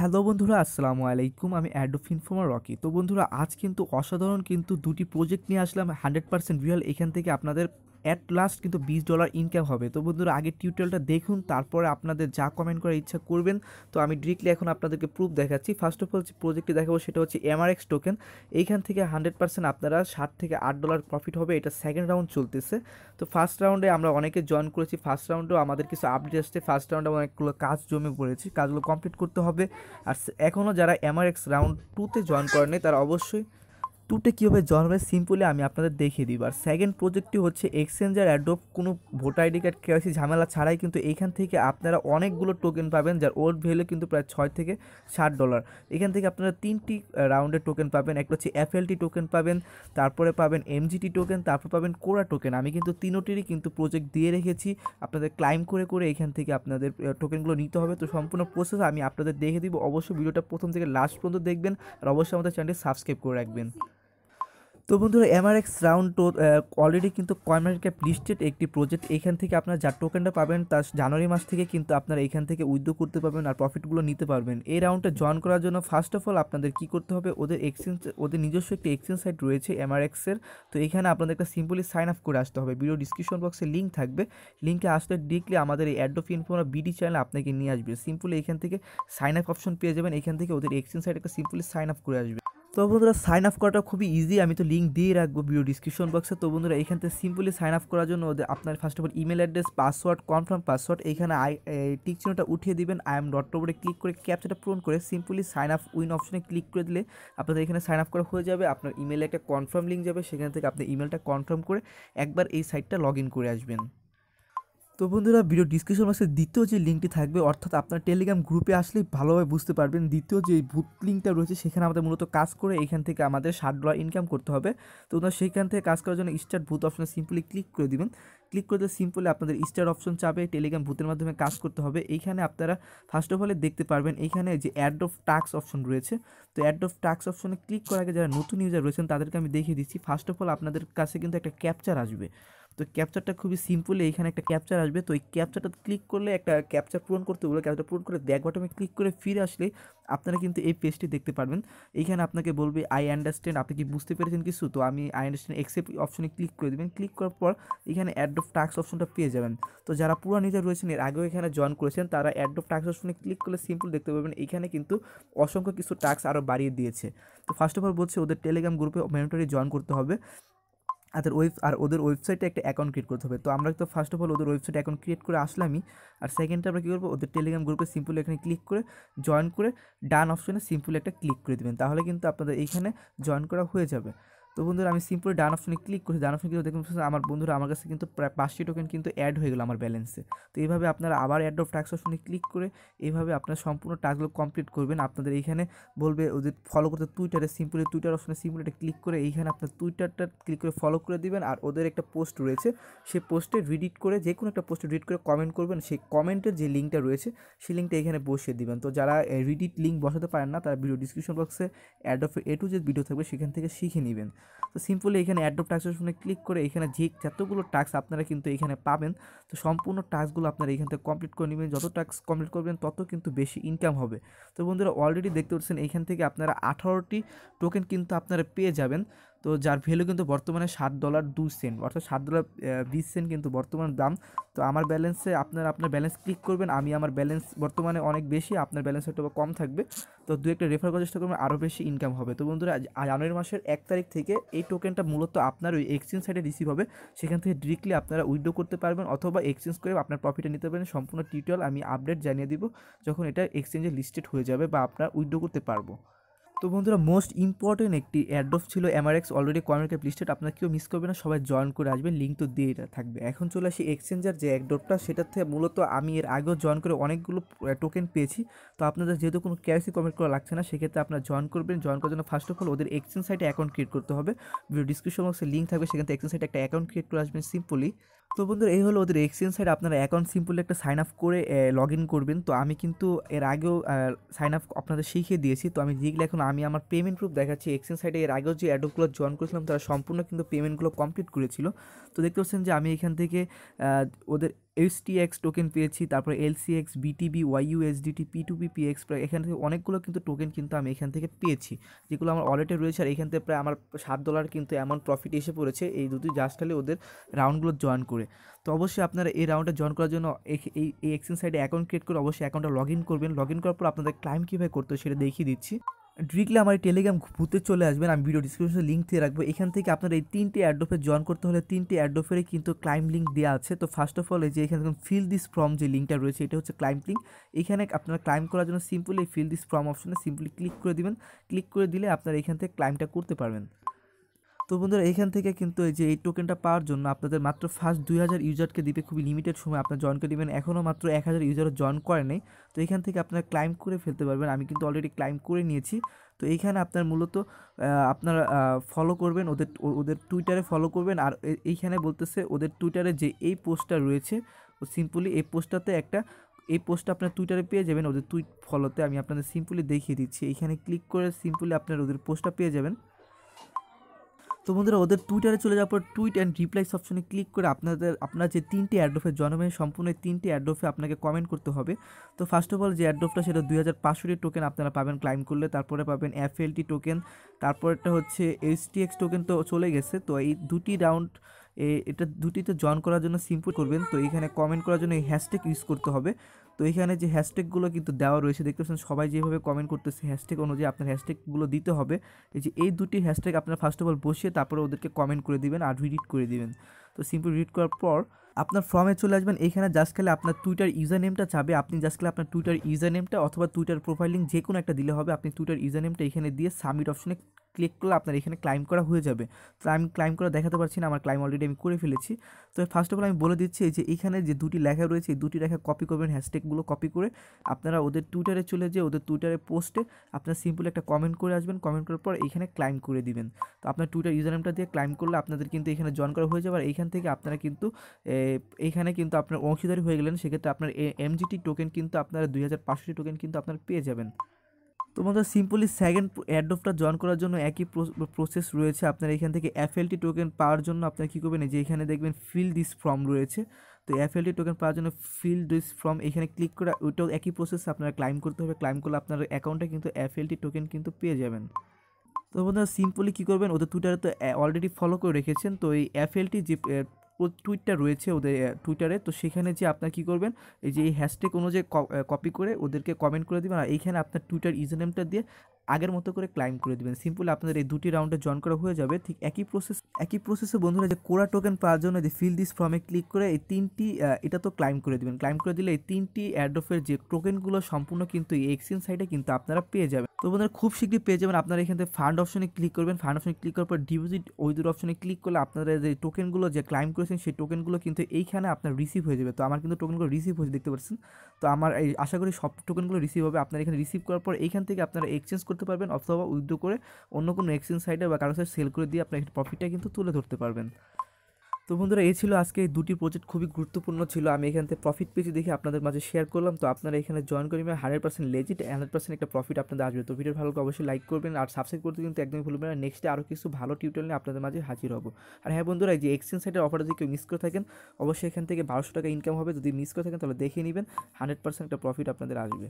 hello বন্ধুরা আসসালামু আলাইকুম আমি অ্যাডোফ ইনফর্মার রকি তো বন্ধুরা আজ কিন্তু অসাধারণ কিন্তু দুটি প্রজেক্ট নিয়ে আসলাম হান্ড্রেড পার্সেন্ট রিয়াল এখান থেকে আপনাদের অ্যাট লাস্ট কিন্তু বিশ ডলার ইনকাম হবে তো বন্ধুরা আগে টিউটোরিয়ালটা দেখুন তারপরে আপনাদের যা কমেন্ট করার ইচ্ছা করবেন তো আমি ডিরেক্টলি এখন আপনাদেরকে প্রুফ দেখাচ্ছি ফার্স্ট অফ অল যে প্রজেক্টটি দেখাবো সেটা হচ্ছে এমআরএক্স টোকেন এইখান থেকে হান্ড্রেড পার্সেন্ট আপনারা ষাট থেকে আট ডলার প্রফিট হবে এটা সেকেন্ড রাউন্ড চলতেছে তো ফার্স্ট রাউন্ডে আমরা অনেকে জয়েন করেছি ফার্স্ট রাউন্ডেও আমাদের কিছু আপডেট আসছে ফার্স্ট রাউন্ডে অনেকগুলো কাজ জমে পড়েছি কাজগুলো কমপ্লিট করতে হবে আর এখনও যারা এমআরএক্স রাউন্ড টুতে জয়েন করেনি তারা অবশ্যই টুটে কীভাবে হবে সিম্পলি আমি আপনাদের দেখিয়ে দিব আর সেকেন্ড প্রজেক্টটি হচ্ছে এক্সচেঞ্জার অ্যাডোপ কোনো ভোটার আইডি কার্ড কেওয়াইসি ঝামেলা ছাড়াই কিন্তু এখান থেকে আপনারা অনেকগুলো টোকেন পাবেন যার ওল্ড ভ্যালু কিন্তু প্রায় ছয় থেকে ষাট ডলার এখান থেকে আপনারা তিনটি রাউন্ডের টোকেন পাবেন একটা হচ্ছে এফএলটি টোকেন পাবেন তারপরে পাবেন এমজিটি টোকেন তারপর পাবেন কোরা টোকেন আমি কিন্তু তিনোটিরই কিন্তু প্রজেক্ট দিয়ে রেখেছি আপনাদের ক্লাইম করে করে এখান থেকে আপনাদের টোকেনগুলো নিতে হবে তো সম্পূর্ণ প্রসেস আমি আপনাদের দেখে দিব অবশ্যই ভিডিওটা প্রথম থেকে লাস্ট পর্যন্ত দেখবেন আর অবশ্যই আমাদের চ্যানেলটি সাবস্ক্রাইব করে রাখবেন তো বন্ধুরা এমআরএক্স রাউন্ড অলরেডি কিন্তু কয়েন মার্কেট ক্যাপ লিস্টেড একটি প্রজেক্ট এখান থেকে আপনারা যা টোকেনটা পাবেন তা জানুয়ারি মাস থেকে কিন্তু আপনারা এখান থেকে উদ্যোগ করতে পারবেন আর প্রফিটগুলো নিতে পারবেন এই রাউন্ডটা জয়েন করার জন্য ফার্স্ট অফ অল আপনাদের কি করতে হবে ওদের এক্সচেঞ্জ ওদের নিজস্ব একটি এক্সচেঞ্জ সাইট রয়েছে এমআরএক্সের তো এখানে আপনাদের একটা সিম্পলি সাইন আপ করে আসতে হবে ভিডিও ডিসক্রিপশন বক্সে লিঙ্ক থাকবে লিঙ্কে আসলে ডিকলি আমাদের এই অ্যাডোফ ইনফোনা বিডি চ্যানেল আপনাকে নিয়ে আসবে সিম্পলি এখান থেকে সাইন আপ অপশন পেয়ে যাবেন এখান থেকে ওদের এক্সচেঞ্জ সাইটে একটা সিম্পলি সাইন আপ করে আসবে তো বন্ধুরা সাইন আপ করাটা খুবই ইজি আমি তো লিঙ্ক দিয়ে রাখবো ভিডিও ডিসক্রিপশন বক্সে তো বন্ধুরা এখান থেকে সিম্পলি সাইন আপ করার জন্য আপনার first of all email address password confirm password এখানে আই টিক চিহ্নটা উঠিয়ে দেবেন আই এম ডট ওপরে ক্লিক করে ক্যাপচাটা পূরণ করে সিম্পলি সাইন আপ উইন অপশনে ক্লিক করে দিলে আপনাদের এখানে সাইন আপ করা হয়ে যাবে আপনার ইমেলে একটা কনফার্ম লিঙ্ক যাবে সেখান থেকে আপনি ইমেলটা কনফার্ম করে একবার এই সাইটটা লগ করে আসবেন তো বন্ধুরা ভিডিও ডিসক্রিপশন বক্সে দ্বিতীয় যে লিঙ্কটি থাকবে অর্থাৎ আপনার টেলিগ্রাম গ্রুপে আসলে ভালোভাবে বুঝতে পারবেন দ্বিতীয় যে ভূত লিঙ্কটা রয়েছে সেখানে আমাদের মূলত কাজ করে এখান থেকে আমাদের ষাট ডলার ইনকাম করতে হবে তো ওনার সেখান থেকে কাজ করার জন্য স্টার্ট ভূত অপশনে সিম্পলি ক্লিক করে দেবেন ক্লিক করে দিলে সিম্পলি আপনাদের স্টার অপশন চাপে টেলিগ্রাম ভূতের মাধ্যমে কাজ করতে হবে এইখানে আপনারা ফার্স্ট অফ অলে দেখতে পারবেন এইখানে যে অ্যাড অফ টাক্স অপশন রয়েছে তো অ্যাড অফ টাক্স অপশনে ক্লিক করার আগে যারা নতুন ইউজার রয়েছেন তাদেরকে আমি দেখিয়ে দিচ্ছি ফার্স্ট অফ অল আপনাদের কাছে কিন্তু একটা ক্যাপচার আসবে তো ক্যাপচারটা খুবই সিম্পল এইখানে একটা ক্যাপচার আসবে তো এই ক্যাপচারটা ক্লিক করলে একটা ক্যাপচার পূরণ করতে বলে ক্যাপচার পূরণ করে ব্যাক বাটনে ক্লিক করে ফিরে আসলে আপনারা কিন্তু এই পেজটি দেখতে পারবেন এইখানে আপনাকে বলবে আই আন্ডারস্ট্যান্ড আপনি কি বুঝতে পেরেছেন কিছু তো আমি আই আন্ডারস্ট্যান্ড এক্সেপ্ট অপশনে ক্লিক করে দেবেন ক্লিক করার পর এখানে অ্যাড অফ টাক্স অপশনটা পেয়ে যাবেন তো যারা পুরানিতে রয়েছেন এর আগেও এখানে জয়েন করেছেন তারা অ্যাড অফ টাক্স অপশনে ক্লিক করলে সিম্পল দেখতে পাবেন এখানে কিন্তু অসংখ্য কিছু টাক্স আরও বাড়িয়ে দিয়েছে তো ফার্স্ট অফ অল বলছে ওদের টেলিগ্রাম গ্রুপে ম্যান্ডেটরি জয়েন করতে হবে তাদের ওয়েব আর ওদের ওয়েবসাইটে একটা অ্যাকাউন্ট ক্রিয়েট করতে হবে তো আমরা তো ফার্স্ট অফ অল ওদের ওয়েবসাইটে অ্যাকাউন্ট ক্রিয়েট করে আসলামই আর সেকেন্ডটা আমরা কী করবো ওদের টেলিগ্রাম গ্রুপে সিম্পল এখানে ক্লিক করে জয়েন করে ডান অপশনে সিম্পল একটা ক্লিক করে দেবেন তাহলে কিন্তু আপনাদের এইখানে জয়েন করা হয়ে যাবে তো বন্ধুরা আমি সিম্পলি ডান অপশনে ক্লিক করছি ডান অপশন দেখুন আমার বন্ধুরা আমার কাছে কিন্তু প্রায় পাঁচটি টোকেন কিন্তু অ্যাড হয়ে গেলো আমার ব্যালেন্সে তো এইভাবে আপনারা আবার অ্যাড অফ ট্যাক্স অপশনে ক্লিক করে এইভাবে আপনার সম্পূর্ণ টাস্কগুলো কমপ্লিট করবেন আপনাদের এইখানে বলবে ওদের ফলো করতে টুইটারে সিম্পলি টুইটার অপশনে সিম্পলি এটা ক্লিক করে এইখানে আপনার টুইটারটা ক্লিক করে ফলো করে দিবেন আর ওদের একটা পোস্ট রয়েছে সেই পোস্টে রিডিট করে যে কোনো একটা পোস্টে রিডিট করে কমেন্ট করবেন সেই কমেন্টের যে লিঙ্কটা রয়েছে সেই লিঙ্কটা এখানে বসিয়ে দিবেন তো যারা রিডিট লিঙ্ক বসাতে পারেন না তারা ভিডিও ডিসক্রিপশন বক্সে অ্যাড অফ এ টু যে ভিডিও থাকবে সেখান থেকে শিখে নেবেন তো সিম্পলি এখানে অ্যাডোব ট্যাক্সেশনে ক্লিক করে এখানে যে যতগুলো ট্যাক্স আপনারা কিন্তু এখানে পাবেন তো সম্পূর্ণ ট্যাক্সগুলো আপনারা এখান থেকে কমপ্লিট করে নেবেন যত ট্যাক্স কমপ্লিট করবেন তত কিন্তু বেশি ইনকাম হবে তো বন্ধুরা অলরেডি দেখতে পাচ্ছেন এখান থেকে আপনারা আঠারোটি টোকেন কিন্তু আপনারা পেয়ে যাবেন তো যার ভ্যালু কিন্তু বর্তমানে সাত ডলার দু সেন্ট অর্থাৎ সাত ডলার বিশ সেন্ট কিন্তু বর্তমান দাম তো আমার ব্যালেন্সে আপনার আপনার ব্যালেন্স ক্লিক করবেন আমি আমার ব্যালেন্স বর্তমানে অনেক বেশি আপনার ব্যালেন্স হয়তো কম থাকবে তো দু একটা রেফার করার চেষ্টা করবেন আরও বেশি ইনকাম হবে তো বন্ধুরা জানুয়ারি মাসের এক তারিখ থেকে এই টোকেনটা মূলত আপনার ওই এক্সচেঞ্জ সাইটে রিসিভ হবে সেখান থেকে ডিরেক্টলি আপনারা উইড্রো করতে পারবেন অথবা এক্সচেঞ্জ করে আপনার প্রফিটে নিতে পারেন সম্পূর্ণ টিউটোরিয়াল আমি আপডেট জানিয়ে দিব যখন এটা এক্সচেঞ্জে লিস্টেড হয়ে যাবে বা আপনার উইড্রো করতে পারবো তো বন্ধুরা মোস্ট ইম্পর্টেন্ট একটি অ্যাড্রপ ছিল এমআরএক্স অলরেডি কয়েনকে লিস্টেড আপনার কেউ মিস করবে না সবাই জয়েন করে আসবেন লিঙ্ক তো দিয়ে থাকবে এখন চলে আসি এক্সচেঞ্জার যে অ্যাড্রপটা সেটাতে মূলত আমি এর আগেও জয়েন করে অনেকগুলো টোকেন পেয়েছি তো আপনাদের যেহেতু কোনো ক্যাশি কমেন্ট করা লাগছে না সেক্ষেত্রে আপনারা জয়েন করবেন জয়েন করার জন্য ফার্স্ট অফ অল ওদের এক্সচেঞ্জ সাইটে অ্যাকাউন্ট ক্রিয়েট করতে হবে ডিসক্রিপশন বক্সে লিঙ্ক থাকবে সেখান থেকে এক্সচেঞ্জ সাইটে একটা অ্যাকাউন্ট ক্রিয়েট করে আসবেন সিম্পলি তো বন্ধুরা এই হলো ওদের এক্সচেঞ্জ সাইট আপনারা অ্যাকাউন্ট সিম্পলি একটা সাইন আপ করে লগ ইন করবেন তো আমি কিন্তু এর আগেও সাইন আপ আপনাদের শিখিয়ে দিয়েছি তো আমি দেখলে এখন আমি আমার পেমেন্ট প্রুফ দেখাচ্ছি এক্সচেঞ্জ সাইটে এর আগেও যে অ্যাডগুলো জয়েন করেছিলাম তারা সম্পূর্ণ কিন্তু পেমেন্টগুলো কমপ্লিট করেছিল তো দেখতে পাচ্ছেন যে আমি এখান থেকে ওদের এইচটিএক্স টোকেন পেয়েছি তারপর এলসিএক্স বিটিবি ওয়াইইউএসডিটি পি পিএক্স প্রায় এখান থেকে অনেকগুলো কিন্তু টোকেন কিন্তু আমি এখান থেকে পেয়েছি যেগুলো আমার অলরেডি রয়েছে আর এখান থেকে প্রায় আমার সাত ডলার কিন্তু এমন প্রফিট এসে পড়েছে এই দুটি জাস্ট হলে ওদের রাউন্ডগুলো জয়েন করে তো অবশ্যই আপনারা এই রাউন্ডটা জয়েন করার জন্য এই এই এক্সচেঞ্জ সাইডে অ্যাকাউন্ট ক্রিয়েট করে অবশ্যই অ্যাকাউন্টটা লগ ইন করবেন লগ ইন করার পর আপনাদের ক্লাইম কীভাবে করতে সেটা দেখিয়ে দিচ্ছি ডিরেক্টলি আমার এই টেলিগ্রাম ঘুরতে চলে আসবেন আমি ভিডিও ডিসক্রিপশনে লিঙ্ক দিয়ে রাখবো এখান থেকে আপনার এই তিনটি অ্যাডোফে জয়েন করতে হলে তিনটি অ্যাডোফেরই কিন্তু ক্লাইম লিঙ্ক দেওয়া আছে তো ফার্স্ট অফ অল এই যে এখানে দেখুন ফিল দিস ফর্ম যে লিঙ্কটা রয়েছে এটা হচ্ছে ক্লাইম লিঙ্ক এখানে আপনারা ক্লাইম করার জন্য সিম্পলি ফিল দিস ফর্ম অপশনে সিম্পলি ক্লিক করে দিবেন ক্লিক করে দিলে আপনারা এখান থেকে ক্লাইমটা করতে পারবেন তো বন্ধুরা এখান থেকে কিন্তু এই যে এই টোকেনটা পাওয়ার জন্য আপনাদের মাত্র ফার্স্ট দুই হাজার ইউজারকে দিবে খুবই লিমিটেড সময় আপনার জয়েন করে দেবেন এখনও মাত্র এক হাজার ইউজারও জয়েন করে নেই তো এখান থেকে আপনারা ক্লাইম করে ফেলতে পারবেন আমি কিন্তু অলরেডি ক্লাইম করে নিয়েছি তো এইখানে আপনার মূলত আপনার ফলো করবেন ওদের ওদের টুইটারে ফলো করবেন আর এইখানে বলতেছে ওদের টুইটারে যে এই পোস্টটা রয়েছে সিম্পলি এই পোস্টটাতে একটা এই পোস্টটা আপনার টুইটারে পেয়ে যাবেন ওদের টুইট ফলোতে আমি আপনাদের সিম্পলি দেখিয়ে দিচ্ছি এখানে ক্লিক করে সিম্পলি আপনার ওদের পোস্টটা পেয়ে যাবেন তো বন্ধুরা ওদের টুইটারে চলে যাওয়ার পর টুইট অ্যান্ড রিপ্লাইস অপশনে ক্লিক করে আপনাদের আপনার যে তিনটি অ্যাড্রফে জন্মের সম্পূর্ণ তিনটি অ্যাড্রফে আপনাকে কমেন্ট করতে হবে তো ফার্স্ট অফ অল যে অ্যাড্রফটা সেটা দুই হাজার পাঁচশোটি টোকেন আপনারা পাবেন ক্লাইম করলে তারপরে পাবেন এফ টি টোকেন তারপরেটা হচ্ছে টি এক্স টোকেন তো চলে গেছে তো এই দুটি রাউন্ড এটা দুটিতে জয়েন করার জন্য সিম্পল করবেন তো এখানে কমেন্ট করার জন্য এই হ্যাশট্যাগ ইউজ করতে হবে তো এখানে যে হ্যাশট্যাগুলো কিন্তু দেওয়া রয়েছে দেখতে পাচ্ছেন সবাই যেভাবে কমেন্ট করতেছে হ্যাশট্যাগ অনুযায়ী আপনার হ্যাশট্যাগুলো দিতে হবে এই যে এই দুটি হ্যাশট্যাগ আপনার ফার্স্ট অফ অল বসিয়ে তারপরে ওদেরকে কমেন্ট করে দিবেন আর রিডিট করে দিবেন তো সিম্পল রিড করার পর আপনার ফর্মে চলে আসবেন এখানে জাস্ট খেলে আপনার টুইটার ইউজার নেমটা চাবে আপনি জাস্ট খেলে আপনার টুইটার ইউজার নেমটা অথবা টুইটার প্রোফাইলিং যে কোনো একটা দিলে হবে আপনি টুইটার ইউজার নেমটা এখানে দিয়ে সাবমিট অপশনে ক্লিক করলে আপনার এখানে ক্লাইম করা হয়ে যাবে তো আমি ক্লাইম করা দেখাতে পারছি না আমার ক্লাইম অলরেডি আমি করে ফেলেছি তো ফার্স্ট অফ অল আমি বলে দিচ্ছি যে এখানে যে দুটি লেখা রয়েছে এই দুটি লেখা কপি করবেন হ্যাশট্যাগ লিঙ্কগুলো কপি করে আপনারা ওদের টুইটারে চলে যেয়ে ওদের টুইটারে পোস্টে আপনারা সিম্পল একটা কমেন্ট করে আসবেন কমেন্ট করার পর এইখানে ক্লাইম করে দিবেন তো আপনার টুইটার ইউজার দিয়ে ক্লাইম করলে আপনাদের কিন্তু এখানে জয়েন করা হয়ে যাবে আর এইখান থেকে আপনারা কিন্তু এইখানে কিন্তু আপনার অংশীদারি হয়ে গেলেন সেক্ষেত্রে আপনার এমজিটি টোকেন কিন্তু আপনারা দুই হাজার পাঁচশোটি টোকেন কিন্তু আপনারা পেয়ে যাবেন তো বন্ধু সিম্পলি সেকেন্ড অ্যাডোপটা জয়েন করার জন্য একই প্রসেস রয়েছে আপনার এখান থেকে এফএলটি টোকেন পাওয়ার জন্য আপনার কী করবেন যে এখানে দেখবেন ফিল দিস ফর্ম রয়েছে তো এফএলটি টোকেন পাওয়ার জন্য ফিল্ড ডিস ফ্রম এখানে ক্লিক করে ওইটাও একই প্রসেস আপনারা ক্লাইম করতে হবে ক্লাইম করলে আপনার অ্যাকাউন্টে কিন্তু এফএলটি টোকেন কিন্তু পেয়ে যাবেন তো বন্ধুরা সিম্পলি কী করবেন ওদের টুইটারে তো অলরেডি ফলো করে রেখেছেন তো এই এফএলটি যে টুইটটা রয়েছে ওদের টুইটারে তো সেখানে যে আপনার কি করবেন এই যে এই হ্যাশট্যাগ অনুযায়ী কপি করে ওদেরকে কমেন্ট করে দেবেন আর এইখানে আপনার টুইটার ইউজারনেমটা দিয়ে আগের মতো করে ক্লাইম করে দেবেন সিম্পল আপনাদের এই দুটি রাউন্ডে জয়েন করা হয়ে যাবে ঠিক একই প্রসেস একই প্রসেসে বন্ধুরা যে কোরা টোকেন পাওয়ার জন্য যে ফিল দিস ফর্মে ক্লিক করে এই তিনটি এটা তো ক্লাইম করে দেবেন ক্লাইম করে দিলে এই তিনটি অ্যাড্রফের যে টোকেনগুলো সম্পূর্ণ কিন্তু এই এক্সচেঞ্জ সাইটে কিন্তু আপনারা পেয়ে যাবেন তো বন্ধুরা খুব শীঘ্রই পেয়ে যাবেন আপনারা এখান থেকে ফান্ড অপশনে ক্লিক করবেন ফান্ড অপশনে ক্লিক করার পর ডিপোজিট ওইদুর অপশনে ক্লিক করলে আপনারা যে টোকেনগুলো যে ক্লাইম করে করেছেন সেই টোকেনগুলো কিন্তু এইখানে আপনার রিসিভ হয়ে যাবে তো আমার কিন্তু টোকেনগুলো রিসিভ হয়েছে দেখতে পাচ্ছেন তো আমার এই আশা করি সব টোকেনগুলো রিসিভ হবে আপনার এখানে রিসিভ করার পর এইখান থেকে আপনারা এক্সচেঞ্জ করতে পারবেন অথবা উইথড্রো করে অন্য কোনো এক্সচেঞ্জ সাইটে বা কারো সাইড সেল করে দিয়ে আপনার প্রফিটটা কিন্তু তুলে ধরতে পারবেন তো বন্ধুরা এই ছিল আজকে এই দুটি প্রজেক্ট খুবই গুরুত্বপূর্ণ ছিল আমি এখান থেকে প্রফিট পেয়েছি দেখে আপনাদের মাঝে শেয়ার করলাম তো আপনারা এখানে জয়েন করি hundred percent legit hundred percent একটা প্রফিট আপনাদের আসবে তো ভিডিও ভালো অবশ্যই লাইক করবেন আর সাবস্ক্রাইব করতে কিন্তু একদমই ভুলবেন না নেক্সটে আরও কিছু ভালো টিউটোরিয়াল নিয়ে আপনাদের মাঝে হাজির হবো আর হ্যাঁ বন্ধুরা এই যে এক্সচেঞ্জ সাইটের অফার যদি কেউ মিস করে থাকেন অবশ্যই এখান থেকে বারোশো টাকা ইনকাম হবে যদি মিস করে থাকেন তাহলে দেখে নেবেন হান্ড্রেড পার্সেন্ট একটা প্রফিট আপনাদের আসবে